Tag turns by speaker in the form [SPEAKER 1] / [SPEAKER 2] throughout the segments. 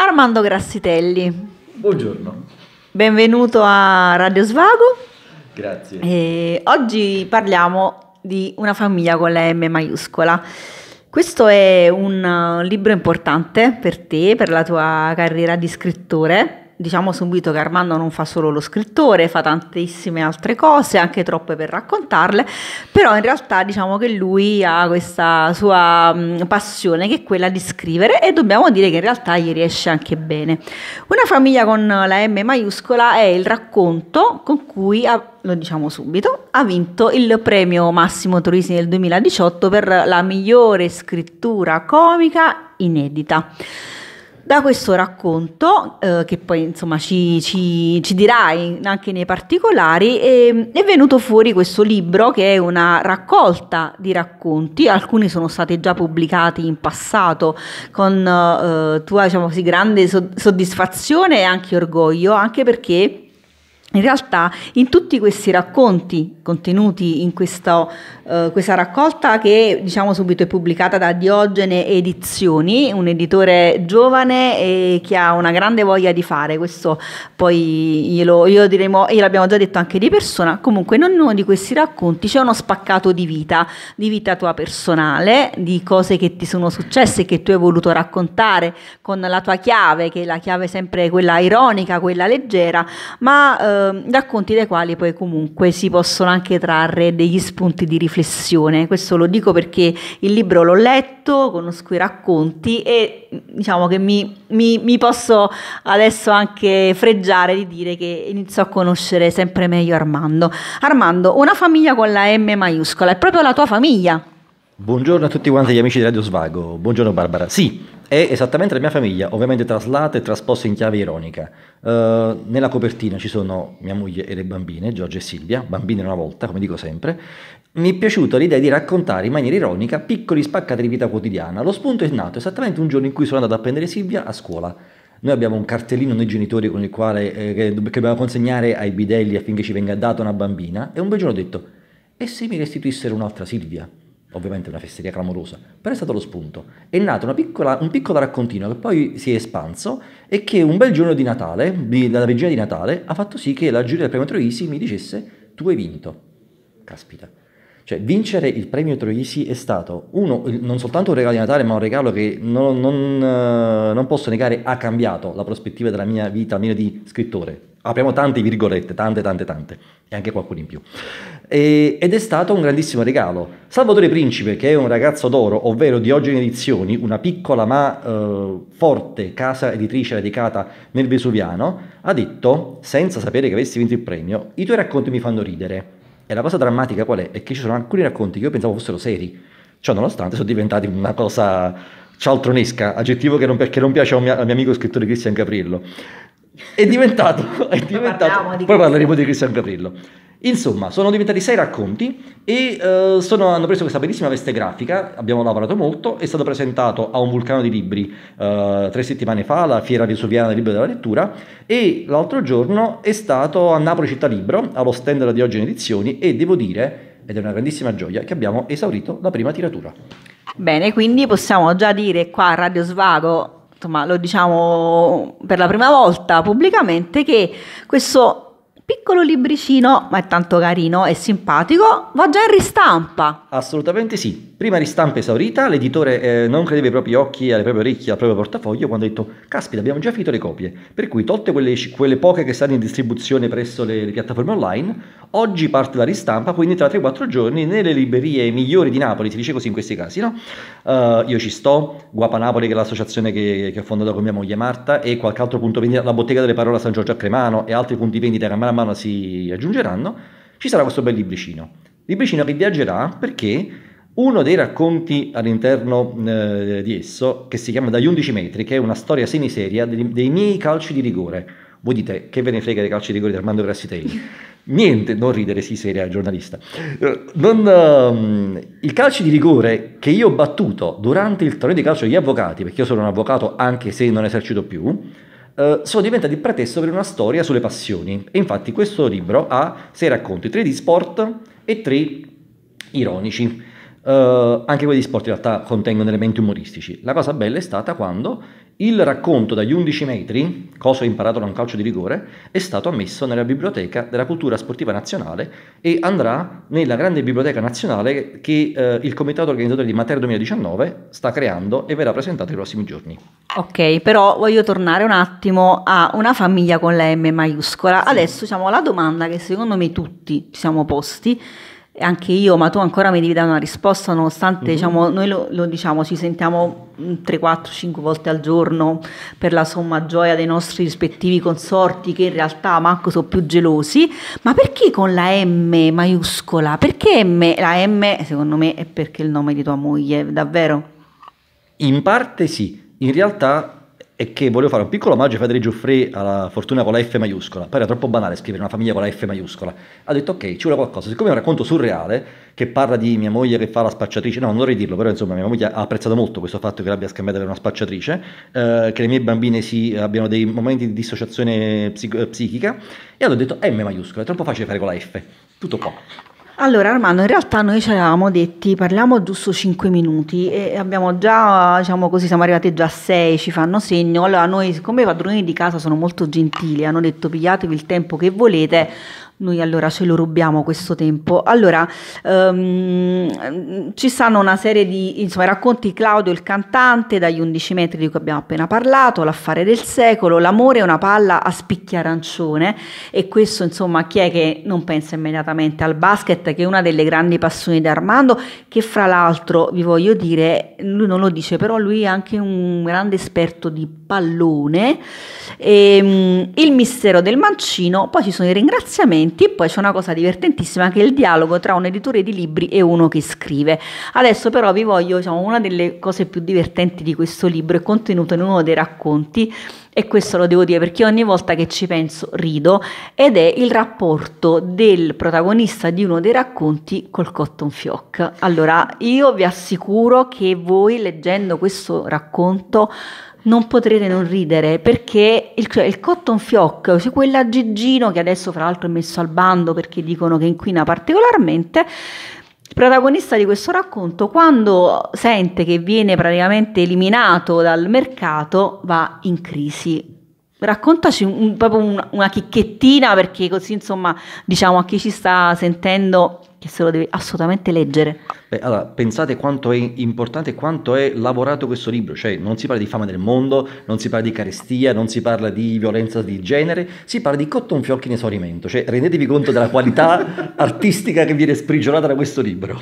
[SPEAKER 1] Armando Grassitelli.
[SPEAKER 2] Buongiorno.
[SPEAKER 1] Benvenuto a Radio Svago. Grazie. E oggi parliamo di una famiglia con la M maiuscola. Questo è un libro importante per te, per la tua carriera di scrittore diciamo subito che Armando non fa solo lo scrittore, fa tantissime altre cose, anche troppe per raccontarle, però in realtà diciamo che lui ha questa sua mh, mm, passione che è quella di scrivere e dobbiamo dire che in realtà gli riesce anche bene. Una famiglia con la M maiuscola è il racconto con cui ha lo diciamo subito, ha vinto il premio Massimo Torisi nel 2018 per la migliore scrittura comica inedita da questo racconto, eh, che poi insomma ci, ci, ci, dirai anche nei particolari, è, ehm, è venuto fuori questo libro che è una raccolta di racconti, alcuni sono stati già pubblicati in passato con eh, tua diciamo così, grande soddisfazione e anche orgoglio, anche perché in realtà in tutti questi racconti contenuti in questa, uh, eh, questa, raccolta che diciamo subito è pubblicata da Diogene Edizioni, un editore giovane e che ha una grande voglia di fare, questo poi glielo, glielo diremo e l'abbiamo già detto anche di persona, comunque in ognuno di questi racconti c'è uno spaccato di vita, di vita tua personale, di cose che ti sono successe, e che tu hai voluto raccontare con la tua chiave, che è la chiave sempre quella ironica, quella leggera, ma... Uh, Ehm, racconti dai quali poi comunque si possono anche trarre degli spunti di riflessione. Questo lo dico perché il libro l'ho letto, conosco i racconti e diciamo che mi, mi, mi posso adesso anche freggiare di dire che inizio a conoscere sempre meglio Armando. Armando, una famiglia con la M maiuscola, è proprio la tua famiglia.
[SPEAKER 2] Buongiorno a tutti quanti gli amici di Radio Svago, buongiorno Barbara. Sì, è esattamente la mia famiglia, ovviamente traslata e trasposta in chiave ironica. Eh, nella copertina ci sono mia moglie e le bambine, Giorgio e Silvia, bambine una volta, come dico sempre. Mi è piaciuta l'idea di raccontare in maniera ironica piccoli spaccati di vita quotidiana. Lo spunto è nato esattamente un giorno in cui sono andato a prendere Silvia a scuola. Noi abbiamo un cartellino noi genitori con il quale eh, che dobbiamo consegnare ai bidelli affinché ci venga data una bambina e un bel giorno ho detto, e se mi restituissero un'altra Silvia? ovviamente una fesseria clamorosa, però è stato lo spunto. È nato piccola, un piccolo raccontino che poi si è espanso e che un bel giorno di Natale, della vigilia di Natale, ha fatto sì che la giuria del premio Troisi mi dicesse tu hai vinto. Caspita. Cioè, vincere il premio Troisi è stato uno, non soltanto un regalo di Natale, ma un regalo che non, non, eh, non posso negare ha cambiato la prospettiva della mia vita, almeno di scrittore. Apriamo tante virgolette, tante, tante, tante, e anche qualcuno in più. E, ed è stato un grandissimo regalo. Salvatore Principe, che è un ragazzo d'oro, ovvero di Oggi in Edizioni, una piccola ma eh, forte casa editrice radicata nel Vesuviano, ha detto, senza sapere che avessi vinto il premio, i tuoi racconti mi fanno ridere e la cosa drammatica qual è? È che ci sono alcuni racconti che io pensavo fossero seri, cioè nonostante sono diventati una cosa cialtronesca, aggettivo che non, perché non piace al mio, al mio amico scrittore Cristian Caprillo. È diventato, è diventato poi parleremo di Cristian Caprillo Insomma, sono diventati sei racconti e uh, sono, hanno preso questa bellissima veste grafica, abbiamo lavorato molto, è stato presentato a un vulcano di libri uh, tre settimane fa, alla Fiera Vesuviana del Libro della Lettura, e l'altro giorno è stato a Napoli Città Libro, allo stand della Diogene Edizioni, e devo dire ed è una grandissima gioia che abbiamo esaurito la prima tiratura.
[SPEAKER 1] Bene, quindi possiamo già dire qua a Radio Svago, insomma, lo diciamo per la prima volta pubblicamente, che questo piccolo libricino, ma è tanto carino e simpatico, va già in ristampa.
[SPEAKER 2] Assolutamente sì. Prima ristampa esaurita, l'editore eh, non credeva ai propri occhi, alle proprie orecchie, al proprio portafoglio quando ha detto caspita abbiamo già finito le copie. Per cui tolte quelle, quelle poche che stanno in distribuzione presso le, le piattaforme online, Oggi parte la ristampa, quindi tra 3-4 giorni nelle librerie migliori di Napoli, si dice così in questi casi, no? Uh, io ci sto, Guapa Napoli che è l'associazione che, che, ho fondato con mia moglie Marta e qualche altro punto vendita, la bottega delle parole a San Giorgio a Cremano e altri punti vendita che a mano a mano si aggiungeranno, ci sarà questo bel libricino. Libricino che viaggerà perché uno dei racconti all'interno eh, di esso, che si chiama Dagli 11 metri, che è una storia semiseria dei, dei miei calci di rigore, voi dite che ve ne frega dei calci di rigore di Armando Grassi Grassitelli? Niente, non ridere, sì, seria, giornalista. Eh, non, um, ehm, I calci di rigore che io ho battuto durante il torneo di calcio degli avvocati, perché io sono un avvocato anche se non esercito più, uh, eh, sono diventati il pretesto per una storia sulle passioni. E infatti questo libro ha sei racconti, tre di sport e tre ironici. Uh, anche quelli di sport in realtà contengono elementi umoristici. La cosa bella è stata quando il racconto dagli 11 metri, cosa ho imparato da un calcio di rigore, è stato ammesso nella Biblioteca della Cultura Sportiva Nazionale e andrà nella grande Biblioteca Nazionale che eh, il comitato organizzatore di Matera 2019 sta creando e verrà presentato nei prossimi giorni.
[SPEAKER 1] Ok, però voglio tornare un attimo a una famiglia con la M maiuscola. Sì. Adesso diciamo la domanda che secondo me tutti ci siamo posti anche io, ma tu ancora mi devi dare una risposta, nonostante mm-hmm. diciamo, noi lo, lo, diciamo, ci sentiamo 3, 4, 5 volte al giorno per la somma gioia dei nostri rispettivi consorti che in realtà manco sono più gelosi, ma perché con la M maiuscola? Perché M? La M secondo me è perché il nome di tua moglie, davvero?
[SPEAKER 2] In parte sì, in realtà è che volevo fare un piccolo omaggio a Federico Giuffre alla fortuna con la F maiuscola. Poi era troppo banale scrivere una famiglia con la F maiuscola. Ha detto ok, ci vuole qualcosa. Siccome è un racconto surreale che parla di mia moglie che fa la spacciatrice, no, non vorrei dirlo, però insomma mia moglie ha apprezzato molto questo fatto che l'abbia scambiata per una spacciatrice, eh, che le mie bambine si, abbiano dei momenti di dissociazione psico- psichica. E allora ho detto M maiuscola, è troppo facile fare con la F. Tutto qua.
[SPEAKER 1] Allora Armando, in realtà noi ci eravamo detti parliamo giusto 5 minuti e abbiamo già, diciamo così, siamo arrivati già a 6, ci fanno segno. Allora noi, siccome i padroni di casa sono molto gentili, hanno detto pigliatevi il tempo che volete, noi allora ce lo rubiamo questo tempo. Allora, um, ci stanno una serie di insomma, racconti Claudio il cantante dagli 11 metri di cui abbiamo appena parlato, l'affare del secolo, l'amore è una palla a spicchi arancione e questo insomma chi è che non pensa immediatamente al basket che è una delle grandi passioni di Armando che fra l'altro vi voglio dire, lui non lo dice però lui è anche un grande esperto di pallone e, um, il mistero del mancino, poi ci sono i ringraziamenti commenti. E poi c'è una cosa divertentissima che è il dialogo tra un editore di libri e uno che scrive. Adesso però vi voglio, diciamo, una delle cose più divertenti di questo libro è contenuta in uno dei racconti e questo lo devo dire perché ogni volta che ci penso rido ed è il rapporto del protagonista di uno dei racconti col cotton fioc. Allora, io vi assicuro che voi leggendo questo racconto non potrete non ridere perché il, cioè, il cotton fioc, cioè Gigino che adesso fra l'altro è messo al bando perché dicono che inquina particolarmente, il protagonista di questo racconto, quando sente che viene praticamente eliminato dal mercato, va in crisi. Raccontaci un, proprio un, una chicchettina perché così insomma diciamo a chi ci sta sentendo che se lo deve assolutamente leggere.
[SPEAKER 2] Beh, allora, pensate quanto è importante, quanto è lavorato questo libro, cioè non si parla di fame del mondo, non si parla di carestia, non si parla di violenza di genere, si parla di cotton fiocchi in esaurimento, cioè rendetevi conto della qualità artistica che viene sprigionata da questo libro.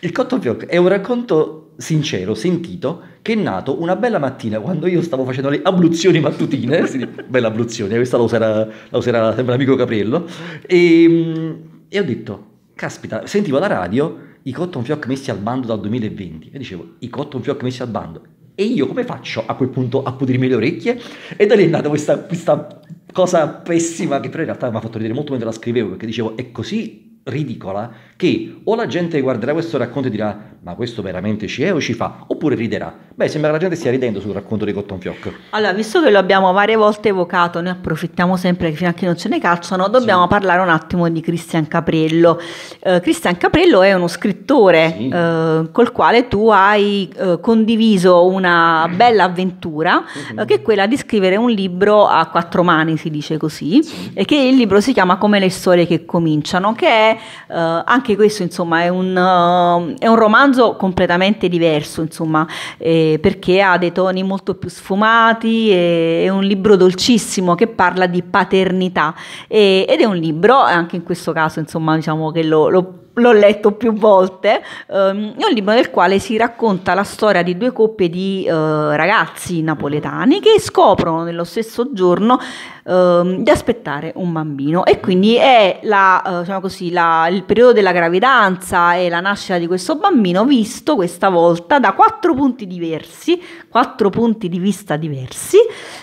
[SPEAKER 2] Il cotton fioc è un racconto sincero, sentito, che è nato una bella mattina quando io stavo facendo le abluzioni mattutine, eh, sì, bella abluzione, questa la userà, la userà sempre l'amico Capriello, e, ehm, e ho detto, caspita, sentivo alla radio i cotton fioc messi al bando dal 2020 e dicevo i cotton fioc messi al bando e io come faccio a quel punto a pudrirmi le orecchie? E da lì è nata questa, questa cosa pessima che però in realtà mi ha fatto ridere molto mentre la scrivevo perché dicevo è così ridicola che o la gente guarderà questo racconto e dirà ma questo veramente ci è o ci fa oppure riderà Beh, sembra che la gente stia ridendo sul racconto di Cotton Fioc.
[SPEAKER 1] Allora, visto che lo abbiamo varie volte evocato, noi approfittiamo sempre che fino a che non ce ne calciano, dobbiamo sì. parlare un attimo di Cristian Caprello. Eh, Cristian Caprello è uno scrittore sì. eh, col quale tu hai eh, condiviso una bella avventura, mm-hmm. che è quella di scrivere un libro a quattro mani, si dice così, sì. e che il libro si chiama Come le storie che cominciano, che è eh, anche questo, insomma, è un, eh, è un romanzo completamente diverso, insomma. È, eh, perché ha dei toni molto più sfumati, è un libro dolcissimo che parla di paternità e, ed è un libro, anche in questo caso insomma diciamo che lo, lo l'ho letto più volte, ehm, è un libro nel quale si racconta la storia di due coppie di eh, ragazzi napoletani che scoprono nello stesso giorno ehm, di aspettare un bambino e quindi è la, eh, diciamo così, la, il periodo della gravidanza e la nascita di questo bambino visto questa volta da quattro punti diversi, quattro punti di vista diversi,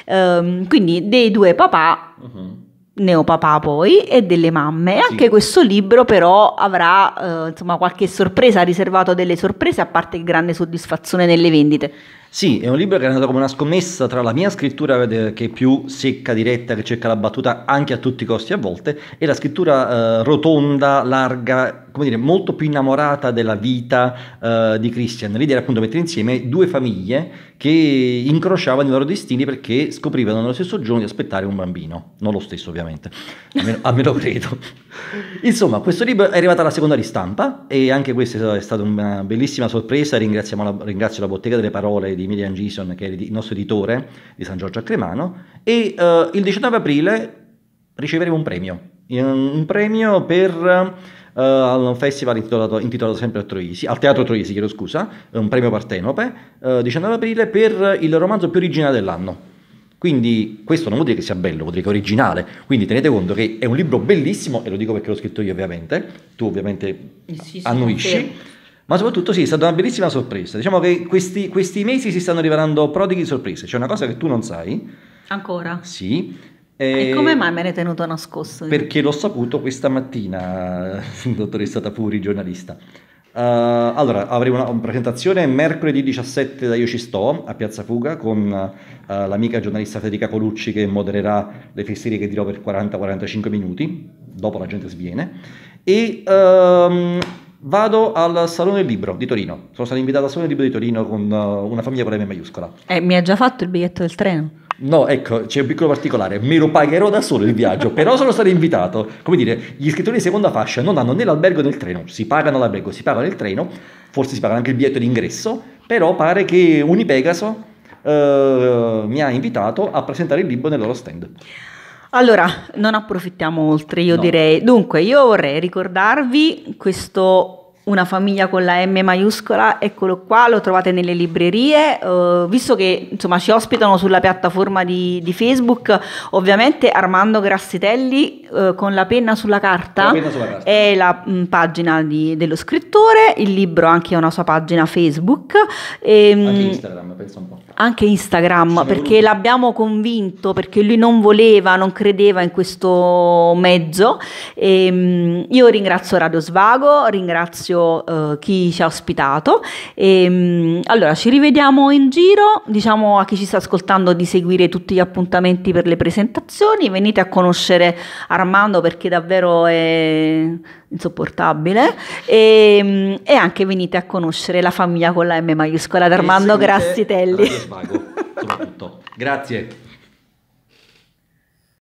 [SPEAKER 1] ehm, quindi dei due papà. Uh-huh neopapà poi e delle mamme sì. anche questo libro però avrà eh, insomma qualche sorpresa ha riservato delle sorprese a parte grande soddisfazione nelle vendite sì,
[SPEAKER 2] è un libro che è nato come una scommessa tra la mia scrittura, che è più secca, diretta, che cerca la battuta anche a tutti i costi a volte, e la scrittura eh, rotonda, larga, come dire, molto più innamorata della vita eh, di Christian. L'idea era appunto mettere insieme due famiglie che incrociavano i loro destini perché scoprivano nello stesso giorno di aspettare un bambino. Non lo stesso, ovviamente, almeno, almeno credo. Insomma, questo libro è arrivato alla seconda ristampa e anche questa è stata una bellissima sorpresa. La, ringrazio la bottega delle parole di Emilian Gison, che è il nostro editore di San Giorgio a Cremano, e uh, il 19 aprile riceveremo un premio, un premio per uh, eh, un festival intitolato, intitolato sempre Troisi, al Teatro Troisi, chiedo scusa, un premio Partenope, uh, eh, 19 aprile, per il romanzo più originale dell'anno. Quindi questo non vuol dire che sia bello, vuol dire che è originale. Quindi tenete conto che è un libro bellissimo, e lo dico perché l'ho scritto io ovviamente, tu ovviamente sì, sì, annuisci. Sì, ma soprattutto sì, è stata una bellissima sorpresa. Diciamo che questi, questi mesi si stanno rivelando prodighi di sorprese, c'è una cosa che tu non sai. Ancora? Sì. E, e eh, come mai
[SPEAKER 1] me l'hai tenuto nascosto? Perché l'ho
[SPEAKER 2] saputo questa mattina, dottoressa Tapuri, giornalista. Uh, allora, avremo una presentazione mercoledì 17 da Io Ci Sto a Piazza Fuga con uh, l'amica giornalista Federica Colucci che modererà le festiere che dirò per 40-45 minuti, dopo la gente sviene. E um, Vado al Salone del Libro di Torino. Sono stato invitato al Salone del Libro di Torino con eh, una famiglia con la M maiuscola.
[SPEAKER 1] Eh, mi ha già fatto il biglietto del treno.
[SPEAKER 2] No, ecco, c'è un piccolo particolare, me lo pagherò da solo il viaggio, però sono stato invitato. Come dire, gli scrittori di seconda fascia non hanno né l'albergo né il treno, si pagano l'albergo, si pagano il treno, forse si pagano anche il biglietto d'ingresso, però pare che Unipegaso eh, mi ha invitato a presentare il libro nel loro stand.
[SPEAKER 1] Allora, non approfittiamo oltre, io no. direi. Dunque, io vorrei ricordarvi questo una famiglia con la M maiuscola, eccolo qua, lo trovate nelle librerie, eh, visto che insomma ci ospitano sulla piattaforma di, di Facebook, ovviamente Armando Grassitelli eh, con la penna sulla carta, penna sulla carta. è la mh, mm, pagina di, dello scrittore, il libro anche ha una sua pagina Facebook. E, ehm, anche Instagram, penso un po'. Anche Instagram, perché voluto. l'abbiamo convinto, perché lui non voleva, non credeva in questo mezzo. E, ehm, mh, io ringrazio Radio Svago, ringrazio ringrazio eh, chi ci ha ospitato. E, ehm, allora, ci rivediamo in giro, diciamo a chi ci sta ascoltando di seguire tutti gli appuntamenti per le presentazioni, venite a conoscere Armando perché davvero è insopportabile e, ehm, e anche venite a conoscere la famiglia con la M maiuscola d'Armando Grassitelli.
[SPEAKER 2] Grazie.